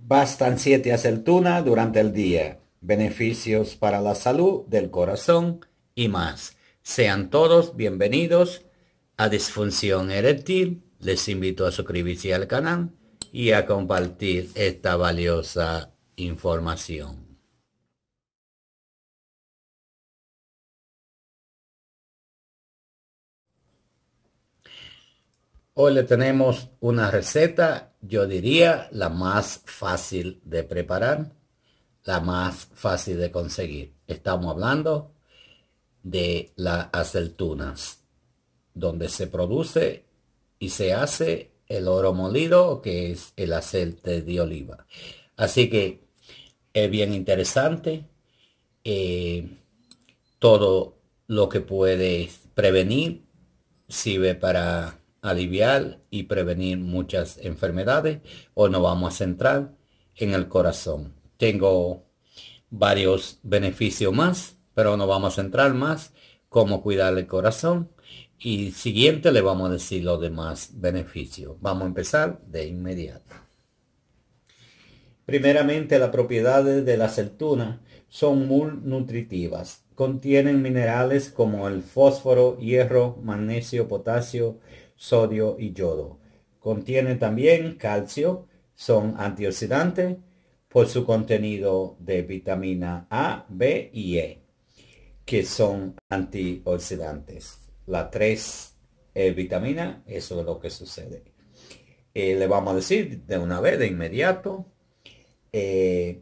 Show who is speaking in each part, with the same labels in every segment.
Speaker 1: Bastan siete aceitunas durante el día. Beneficios para la salud del corazón y más. Sean todos bienvenidos a Disfunción Erectil. Les invito a suscribirse al canal y a compartir esta valiosa información. Hoy le tenemos una receta yo diría la más fácil de preparar, la más fácil de conseguir. Estamos hablando de las aceitunas, donde se produce y se hace el oro molido, que es el aceite de oliva. Así que es bien interesante eh, todo lo que puedes prevenir sirve para aliviar y prevenir muchas enfermedades. o nos vamos a centrar en el corazón. Tengo varios beneficios más, pero nos vamos a centrar más cómo cuidar el corazón. Y siguiente le vamos a decir los demás beneficios. Vamos a empezar de inmediato. Primeramente, las propiedades de la aceituna son muy nutritivas. Contienen minerales como el fósforo, hierro, magnesio, potasio, sodio y yodo. Contiene también calcio, son antioxidantes por su contenido de vitamina A, B y E, que son antioxidantes. La 3 e vitamina, eso es lo que sucede. Eh, le vamos a decir de una vez, de inmediato. Eh,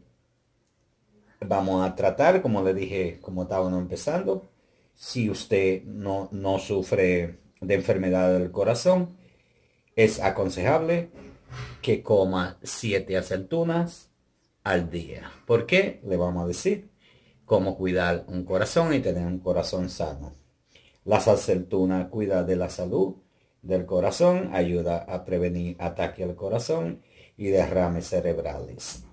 Speaker 1: vamos a tratar, como le dije, como estábamos empezando, si usted no, no sufre de enfermedad del corazón, es aconsejable que coma siete aceitunas al día. ¿Por qué? Le vamos a decir cómo cuidar un corazón y tener un corazón sano. Las aceitunas cuidan de la salud del corazón, ayuda a prevenir ataques al corazón y derrames cerebrales.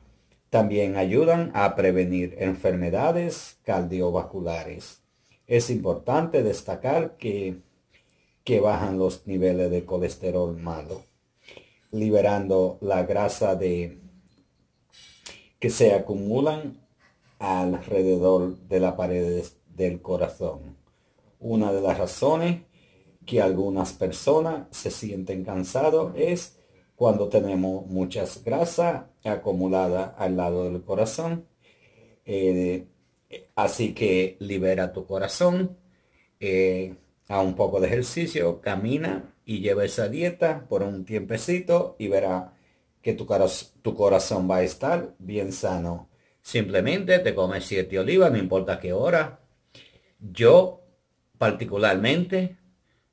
Speaker 1: También ayudan a prevenir enfermedades cardiovasculares. Es importante destacar que que bajan los niveles de colesterol malo, liberando la grasa de que se acumulan alrededor de la pared del corazón. Una de las razones que algunas personas se sienten cansados es cuando tenemos muchas grasa acumulada al lado del corazón. Eh, así que libera tu corazón. Eh, Haz un poco de ejercicio, camina y lleva esa dieta por un tiempecito y verá que tu, tu corazón va a estar bien sano. Simplemente te comes siete olivas, no importa qué hora. Yo particularmente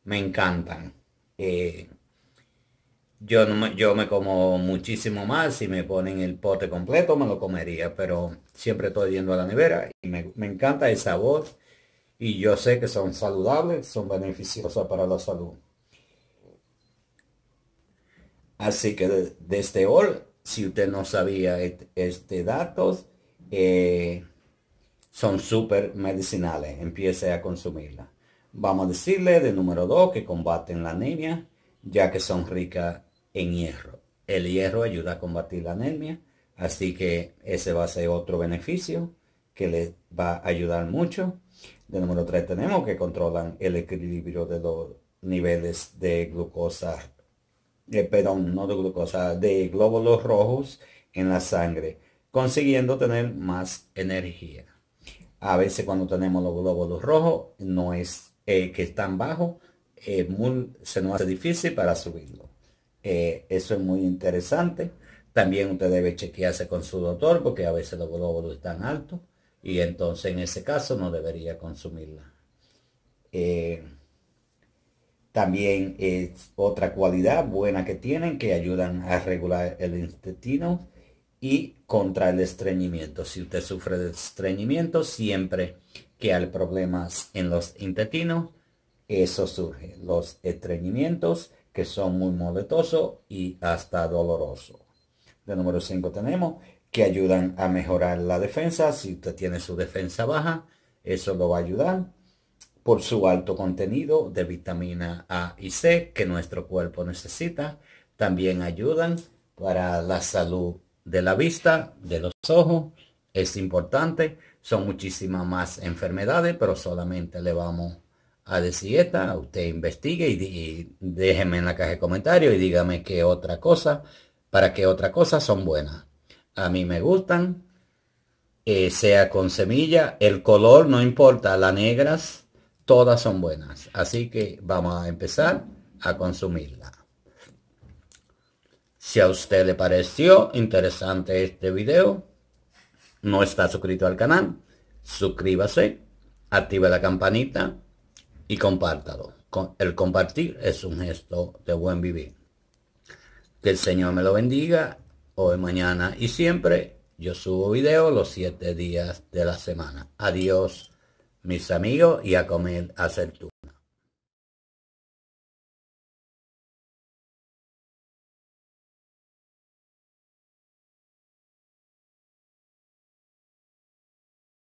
Speaker 1: me encantan. Eh, yo, me, yo me como muchísimo más, si me ponen el pote completo me lo comería, pero siempre estoy yendo a la nevera y me, me encanta el sabor y yo sé que son saludables, son beneficiosas para la salud. Así que desde este hoy, si usted no sabía este, datos, eh, son súper medicinales. Empiece a consumirla. Vamos a decirle de número 2 que combaten la anemia, ya que son ricas en hierro. El hierro ayuda a combatir la anemia, así que ese va a ser otro beneficio que les va a ayudar mucho. De número 3 tenemos que controlan el equilibrio de los niveles de glucosa, de eh, perdón, no de glucosa, de glóbulos rojos en la sangre, consiguiendo tener más energía. A veces cuando tenemos los glóbulos rojos, no es eh, que están bajos, eh, se nos hace difícil para subirlo. eso es muy interesante. También usted debe chequearse con su doctor porque a veces los glóbulos están altos y entonces en ese caso no debería consumirla. Eh, también es otra cualidad buena que tienen que ayudan a regular el intestino y contra el estreñimiento. Si usted sufre de estreñimiento, siempre que hay problemas en los intestinos, eso surge. Los estreñimientos que son muy moletosos y hasta dolorosos. De número 5 tenemos que ayudan a mejorar la defensa. Si usted tiene su defensa baja, eso lo va a ayudar por su alto contenido de vitamina A y C que nuestro cuerpo necesita. También ayudan para la salud de la vista, de los ojos. Es importante. Son muchísimas más enfermedades, pero solamente le vamos a decir esta. Usted investigue y, déjeme en la caja de comentarios y dígame qué otra cosa, para qué otra cosa son buenas a mí me gustan, eh, sea con semilla, el color no importa, las negras, todas son buenas. Así que vamos a empezar a consumirla. Si a usted le pareció interesante este video, no está suscrito al canal, suscríbase, active la campanita y compártalo. El compartir es un gesto de buen vivir. Que el Señor me lo bendiga. Hoy, mañana. Y siempre yo subo video los siete días de la semana. Adiós, mis amigos, y a comer, a hacer tú.